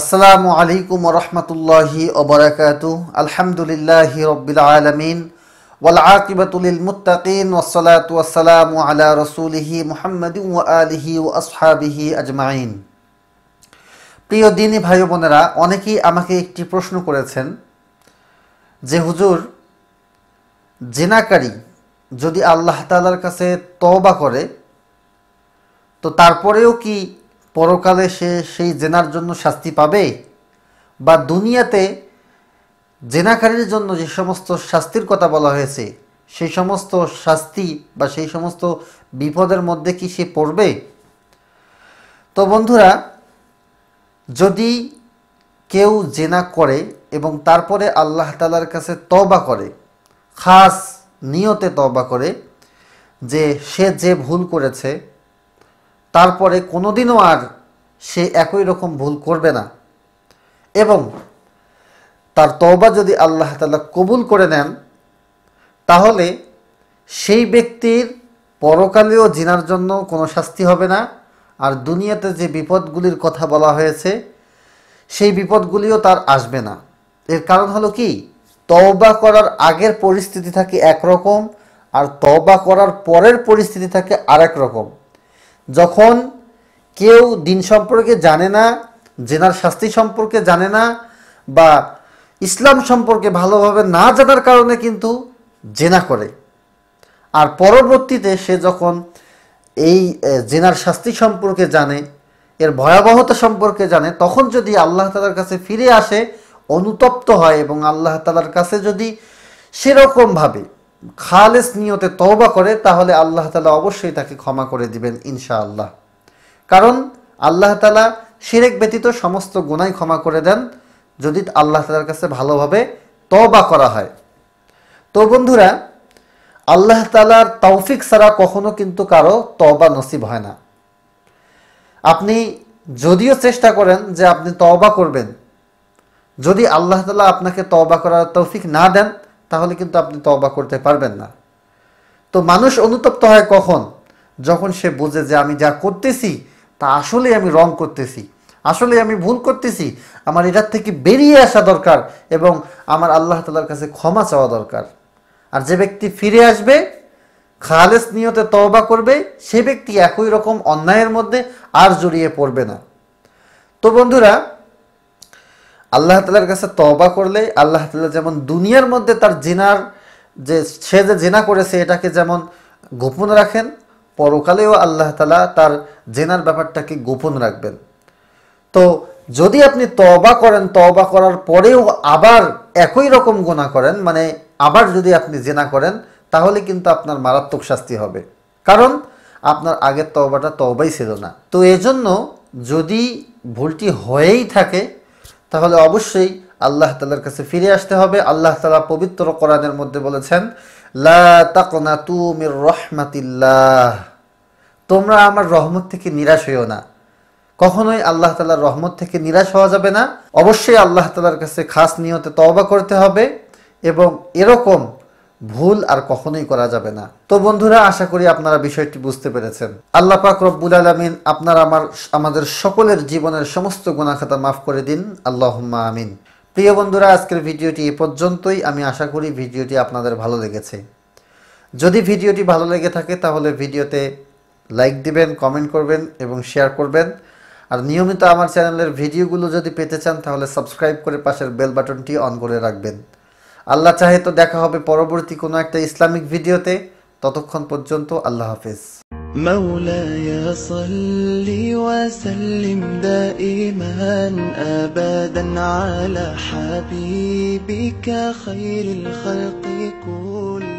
আসসালামু আলাইকুম রহমতুল্লাহি ওবরাকাত আলহামদুলিল্লাহ রবিল আলমিন ওয়ালাকিবাতুলিল মুতাকিন ওসলাত ওয়াসালাম আলা রসুলিহি মোহাম্মদ আলিহি ও আসহাবিহি আজমাইন প্রিয় দিনী ভাই বোনেরা অনেকেই আমাকে একটি প্রশ্ন করেছেন যে হুজুর জেনাকারী যদি আল্লাহ তালার কাছে তবা করে তো তারপরেও কি পরকালে সে সেই জেনার জন্য শাস্তি পাবে বা দুনিয়াতে জেনাকারীর জন্য যে সমস্ত শাস্তির কথা বলা হয়েছে সেই সমস্ত শাস্তি বা সেই সমস্ত বিপদের মধ্যে কি সে পড়বে তো বন্ধুরা যদি কেউ জেনা করে এবং তারপরে আল্লাহ তালার কাছে তবা করে খাস নিয়তে তবা করে যে সে যে ভুল করেছে তারপরে কোনোদিনও আর সে একই রকম ভুল করবে না এবং তার তওবা যদি আল্লাহ তালা কবুল করে নেন তাহলে সেই ব্যক্তির পরকালেও জিনার জন্য কোনো শাস্তি হবে না আর দুনিয়াতে যে বিপদগুলির কথা বলা হয়েছে সেই বিপদগুলিও তার আসবে না এর কারণ হলো কি তওবা করার আগের পরিস্থিতি থাকে একরকম আর তওবা করার পরের পরিস্থিতি থাকে আরেক রকম যখন কেউ দিন সম্পর্কে জানে না জেনার শাস্তি সম্পর্কে জানে না বা ইসলাম সম্পর্কে ভালোভাবে না জানার কারণে কিন্তু জেনা করে আর পরবর্তীতে সে যখন এই জেনার শাস্তি সম্পর্কে জানে এর ভয়াবহতা সম্পর্কে জানে তখন যদি আল্লাহ তালার কাছে ফিরে আসে অনুতপ্ত হয় এবং আল্লাহ তালার কাছে যদি সেরকমভাবে খালেস নিয়তে তওবা করে তাহলে আল্লাহ তালা অবশ্যই তাকে ক্ষমা করে দিবেন ইনশা আল্লাহ কারণ আল্লাহ তালা সিরেক ব্যতীত সমস্ত গুণাই ক্ষমা করে দেন যদি আল্লাহ তালার কাছে ভালোভাবে তওবা করা হয় তো বন্ধুরা আল্লাহ তালার তৌফিক ছাড়া কখনো কিন্তু কারো তওবা নসিব হয় না আপনি যদিও চেষ্টা করেন যে আপনি তওবা করবেন যদি আল্লাহ তালা আপনাকে তওবা করার তৌফিক না দেন তাহলে কিন্তু আপনি তবা করতে পারবেন না তো মানুষ অনুতপ্ত হয় কখন যখন সে বোঝে যে আমি যা করতেছি তা আসলে আমি রং করতেছি আসলে আমি ভুল করতেছি আমার এটার থেকে বেরিয়ে আসা দরকার এবং আমার আল্লাহ তালার কাছে ক্ষমা চাওয়া দরকার আর যে ব্যক্তি ফিরে আসবে খালেস নিয়তে তবা করবে সে ব্যক্তি একই রকম অন্যায়ের মধ্যে আর জড়িয়ে পড়বে না তো বন্ধুরা আল্লাহ তালার কাছে তবা করলে আল্লাহ তালা যেমন দুনিয়ার মধ্যে তার জেনার যে সে যে জেনা করেছে এটাকে যেমন গোপন রাখেন পরকালেও আল্লাহ তালা তার জেনার ব্যাপারটাকে গোপন রাখবেন তো যদি আপনি তবা করেন তবা করার পরেও আবার একই রকম গোনা করেন মানে আবার যদি আপনি জেনা করেন তাহলে কিন্তু আপনার মারাত্মক শাস্তি হবে কারণ আপনার আগের তবাটা তবাই ছিল না তো এজন্য যদি ভুলটি হয়েই থাকে তাহলে অবশ্যই আল্লাহ তালার কাছে ফিরে আসতে হবে আল্লাহ তালা পবিত্র কোরআনের মধ্যে বলেছেন লা তাকনা রহমাতিল্লাহ তোমরা আমার রহমত থেকে নিরাশ হইও না কখনোই আল্লাহ তালার রহমত থেকে নিরাশ হওয়া যাবে না অবশ্যই আল্লাহ তালার কাছে খাস নিয়তে তবা করতে হবে এবং এরকম ভুল আর কখনোই করা যাবে না তো বন্ধুরা আশা করি আপনারা বিষয়টি বুঝতে পেরেছেন আল্লাহ পাক রব্বুল আলমিন আপনার আমার আমাদের সকলের জীবনের সমস্ত গুণাখাতা মাফ করে দিন আল্লাহম্মা আমিন প্রিয় বন্ধুরা আজকের ভিডিওটি এ পর্যন্তই আমি আশা করি ভিডিওটি আপনাদের ভালো লেগেছে যদি ভিডিওটি ভালো লেগে থাকে তাহলে ভিডিওতে লাইক দিবেন কমেন্ট করবেন এবং শেয়ার করবেন আর নিয়মিত আমার চ্যানেলের ভিডিওগুলো যদি পেতে চান তাহলে সাবস্ক্রাইব করে পাশের বেল বাটনটি অন করে রাখবেন আল্লাহ চাহে তো দেখা হবে পরবর্তী কোনো একটা ইসলামিক ভিডিওতে ততক্ষণ পর্যন্ত আল্লাহ হাফেজ مولاي صل وسلم دائما ابدا على حبيبك خير الخلق كلهم